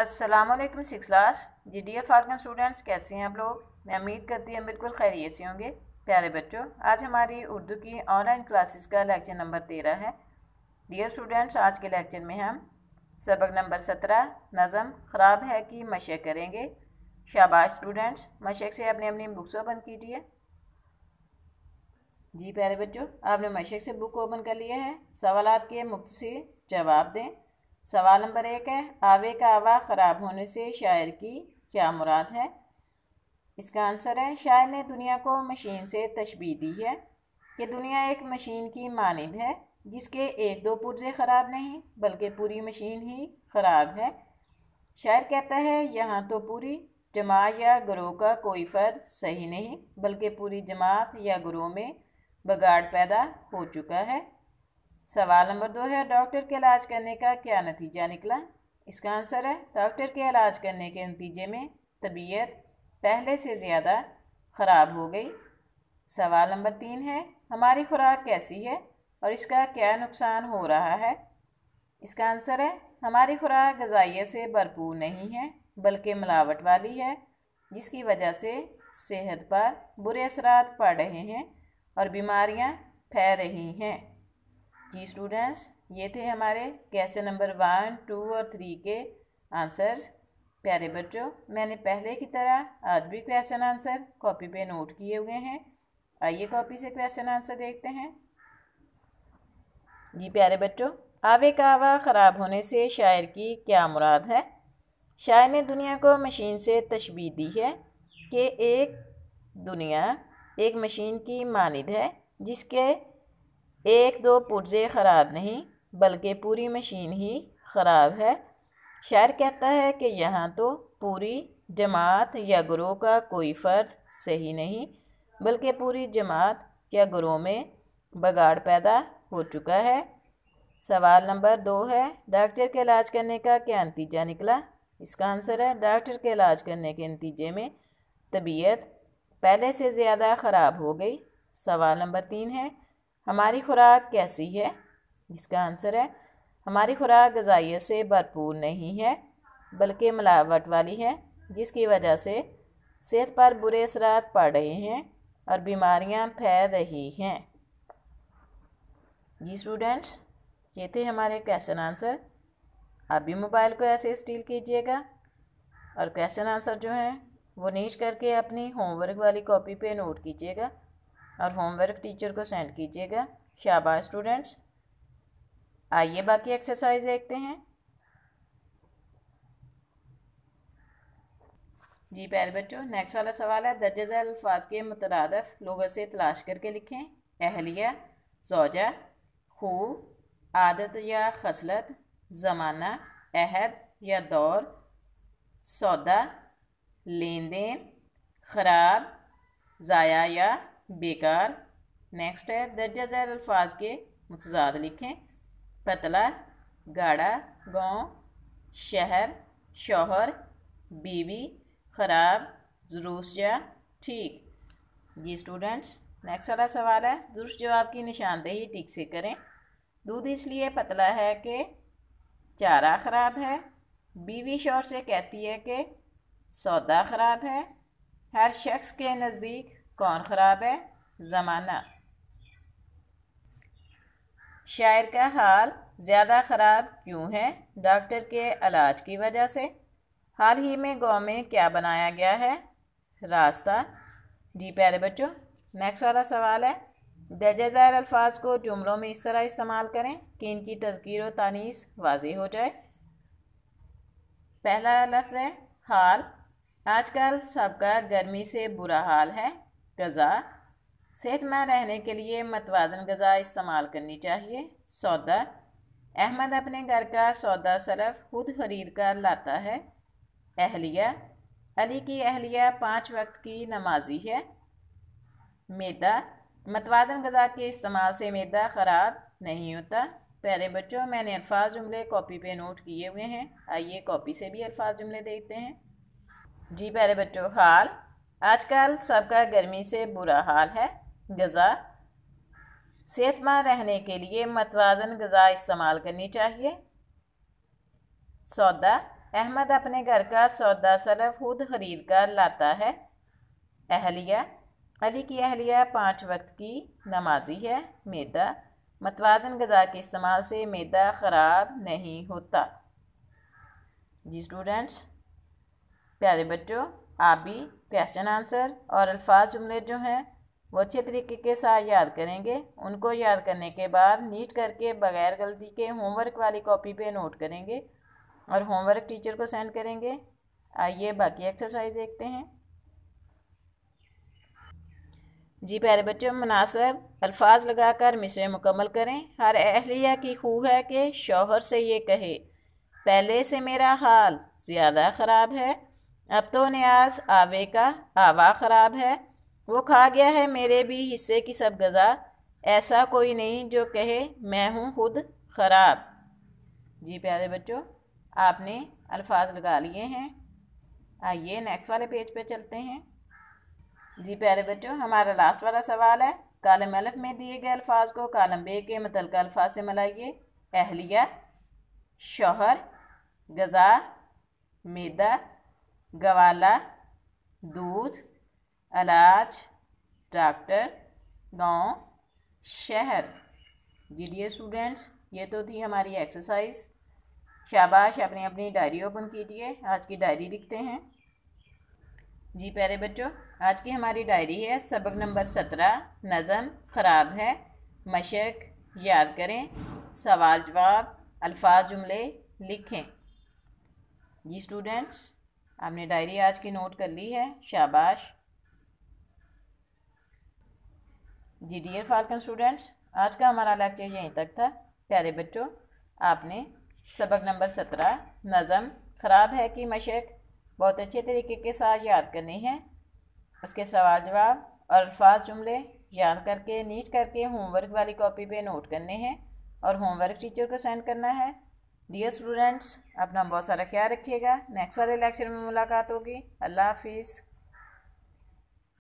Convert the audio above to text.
Aslam six class G D F R students कैसे हैं आप लोग मैं उम्मीद करती हूँ बिल्कुल खैरियत से होंगे प्यारे बच्चों आज हमारी उर्दू की ऑनलाइन क्लासेस का लेक्चर नंबर तेरह है डियर स्टूडेंट्स आज के लेक्चर में हम सबक नंबर सत्रह नज़म ख़राब है कि मशे करेंगे शाबाश स्टूडेंट्स मशक से अपनी अपनी बुक्स ओपन कीजिए जी प्यारे बच्चों आपने मशक से बुक ओपन कर लिया है सवाल के मुख्त से जवाब दें सवाल नंबर एक है आवे का आवा ख़राब होने से शायर की क्या मुराद है इसका आंसर है शायर ने दुनिया को मशीन से तशबी दी है कि दुनिया एक मशीन की मानद है जिसके एक दो पुर्जे ख़राब नहीं बल्कि पूरी मशीन ही ख़राब है शायर कहता है यहाँ तो पूरी जमात या ग्रोह का कोई फ़र्द सही नहीं बल्कि पूरी जमात या ग्रोह में बगाड़ पैदा हो चुका है सवाल नंबर दो है डॉक्टर के इलाज करने का क्या नतीजा निकला इसका आंसर है डॉक्टर के इलाज करने के नतीजे में तबीयत पहले से ज़्यादा ख़राब हो गई सवाल नंबर तीन है हमारी खुराक कैसी है और इसका क्या नुकसान हो रहा है इसका आंसर है हमारी खुराक गजाइय से भरपूर नहीं है बल्कि मिलावट वाली है जिसकी वजह से सेहत पर बुरे असरात पड़ रहे हैं और बीमारियां फैल रही हैं जी स्टूडेंट्स ये थे हमारे क्वेश्चन नंबर वन टू और थ्री के आंसर्स प्यारे बच्चों मैंने पहले की तरह आज भी क्वेश्चन आंसर कॉपी पे नोट किए हुए हैं आइए कॉपी से क्वेश्चन आंसर देखते हैं जी प्यारे बच्चों आवे कावा ख़राब होने से शायर की क्या मुराद है शायर ने दुनिया को मशीन से तशबी दी है कि एक दुनिया एक मशीन की मानद है जिसके एक दो पुर्जे ख़राब नहीं बल्कि पूरी मशीन ही ख़राब है शायर कहता है कि यहाँ तो पूरी जमात या ग्रोह का कोई फ़र्ज सही नहीं बल्कि पूरी जमात या ग्रोह में बगाड़ पैदा हो चुका है सवाल नंबर दो है डॉक्टर के इलाज करने का क्या नतीजा निकला इसका आंसर है डॉक्टर के इलाज करने के नतीजे में तबीयत पहले से ज़्यादा ख़राब हो गई सवाल नंबर तीन है हमारी खुराक कैसी है इसका आंसर है हमारी खुराक गजाइए से भरपूर नहीं है बल्कि मिलावट वाली है जिसकी वजह से सेहत पर बुरे असरात पड़ रहे हैं और बीमारियां फैल रही हैं जी स्टूडेंट्स ये थे हमारे क्वेश्चन आंसर आप भी मोबाइल को ऐसे स्टील कीजिएगा और क्वेश्चन आंसर जो हैं वो नीच करके अपनी होमवर्क वाली कॉपी पे नोट कीजिएगा और होमवर्क टीचर को सेंड कीजिएगा शाबाश स्टूडेंट्स आइए बाकी एक्सरसाइज देखते हैं जी पहल बच्चों नेक्स्ट वाला सवाल है दर्ज अल्फाज के मुतरदफ लोगों से तलाश करके लिखें अहलिया जोजा खूब आदत या खसलत ज़माना अहद या दौर सौदा लेन देन खराब ज़ाया या बेकार नेक्स्ट है दर्जा जैर अल्फाज के मतजाद लिखें पतला गाढ़ा गांव शहर शोहर बीवी ख़राब जरूस या ठीक जी स्टूडेंट्स नेक्स्ट वाला सवाल है दुरुस्त जवाब की निशानदेही ठीक से करें दूध इसलिए पतला है कि चारा ख़राब है बीवी शोर से कहती है कि सौदा ख़राब है हर शख्स के नज़दीक कौन ख़राब है ज़माना शायर का हाल ज़्यादा ख़राब क्यों है डॉक्टर के इलाज की वजह से हाल ही में गांव में क्या बनाया गया है रास्ता जी प्यारे बच्चों नेक्स्ट वाला सवाल है दर्जेदार अल्फाज को जुमलों में इस तरह इस्तेमाल करें कि इनकी तस्कीर व तानीस वाजी हो जाए पहला लफ्ज़ है हाल आजकल सबका गर्मी से बुरा हाल है गज़ा सेहतमंद रहने के लिए मतवाजन गज़ा इस्तेमाल करनी चाहिए सौदा अहमद अपने घर का सौदा सरफ खुद खरीद कर लाता है अहलिया अली की अहलिया पाँच वक्त की नमाजी है मैदा मतवाजन गज़ा के इस्तेमाल से मैदा ख़राब नहीं होता प्यारे बच्चों मैंने अल्फाज जुमले कॉपी पे नोट किए हुए हैं आइए कॉपी से भी अल्फाज जुमले देखते हैं जी प्यारे बच्चों हाल आजकल सबका गर्मी से बुरा हाल है गज़ा सेहतमंद रहने के लिए मतवाजन गज़ा इस्तेमाल करनी चाहिए सौदा अहमद अपने घर का सौदा सरफ खुद खरीद कर लाता है अहलिया अली की अहलिया पाँच वक्त की नमाजी है मैदा मतवाजन गज़ा के इस्तेमाल से मैदा ख़राब नहीं होता जी स्टूडेंट्स प्यारे बच्चों आप भी क्वेश्चन आंसर और अल्फाज जुमले जो हैं वो अच्छे तरीके के साथ याद करेंगे उनको याद करने के बाद नीट करके बगैर गलती के होमवर्क वाली कॉपी पे नोट करेंगे और होमवर्क टीचर को सेंड करेंगे आइए बाकी एक्सरसाइज देखते हैं जी प्यारे बच्चों मुनासब अल्फाज लगाकर मिसरे मुकम्मल करें हर अहलिया की खूह है कि शोहर से ये कहे पहले से मेरा हाल ज़्यादा ख़राब है अब तो न्याज आवे का आवा ख़राब है वो खा गया है मेरे भी हिस्से की सब गज़ा ऐसा कोई नहीं जो कहे मैं हूँ खुद ख़राब जी प्यारे बच्चों आपने अल्फाज लगा लिए हैं आइए नेक्स्ट वाले पेज पे चलते हैं जी प्यारे बच्चों हमारा लास्ट वाला सवाल है कालम अल्फ में दिए गए अल्फाज को कालम बे के मतल अल्फाज से मिलाइए अहलिया शोहर गज़ा मैदा गवाला दूध अलाज डॉक्टर गांव शहर जी डी स्टूडेंट्स ये तो थी हमारी एक्सरसाइज शाबाश अपनी अपनी डायरी ओपन कीजिए आज की डायरी लिखते हैं जी प्यारे बच्चों आज की हमारी डायरी है सबक नंबर सत्रह नज़म ख़राब है मशक याद करें सवाल जवाब अल्फाज जुमले लिखें जी स्टूडेंट्स आपने डायरी आज की नोट कर ली है शाबाश जी डियर फाल्कन स्टूडेंट्स आज का हमारा लेक्चर यहीं तक था प्यारे बच्चों आपने सबक नंबर सत्रह नज़म ख़राब है कि मशक बहुत अच्छे तरीके के साथ याद करनी है उसके सवाल जवाब और अल्फाज जुमले याद करके नीट करके होमवर्क वाली कॉपी पे नोट करने हैं और होमवर्क टीचर को सेंड करना है डियर स्टूडेंट्स अपना बहुत सारा ख्याल रखिएगा नेक्स्ट वाले लेक्चर में मुलाकात होगी अल्लाह हाफिज़